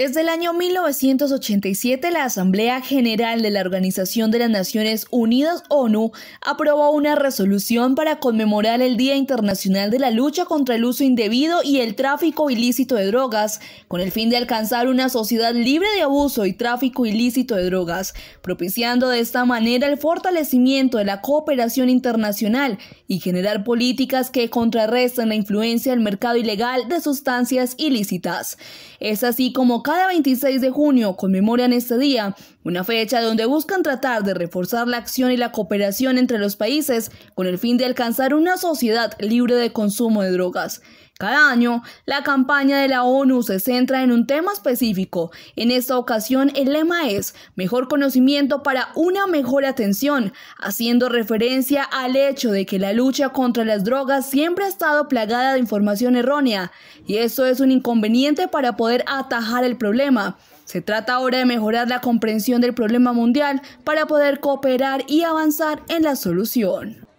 Desde el año 1987, la Asamblea General de la Organización de las Naciones Unidas, ONU, aprobó una resolución para conmemorar el Día Internacional de la Lucha contra el Uso Indebido y el Tráfico Ilícito de Drogas, con el fin de alcanzar una sociedad libre de abuso y tráfico ilícito de drogas, propiciando de esta manera el fortalecimiento de la cooperación internacional y generar políticas que contrarresten la influencia del mercado ilegal de sustancias ilícitas. Es así como cada 26 de junio conmemoran este día, una fecha donde buscan tratar de reforzar la acción y la cooperación entre los países con el fin de alcanzar una sociedad libre de consumo de drogas. Cada año, la campaña de la ONU se centra en un tema específico. En esta ocasión, el lema es Mejor conocimiento para una mejor atención, haciendo referencia al hecho de que la lucha contra las drogas siempre ha estado plagada de información errónea, y eso es un inconveniente para poder atajar problema. Se trata ahora de mejorar la comprensión del problema mundial para poder cooperar y avanzar en la solución.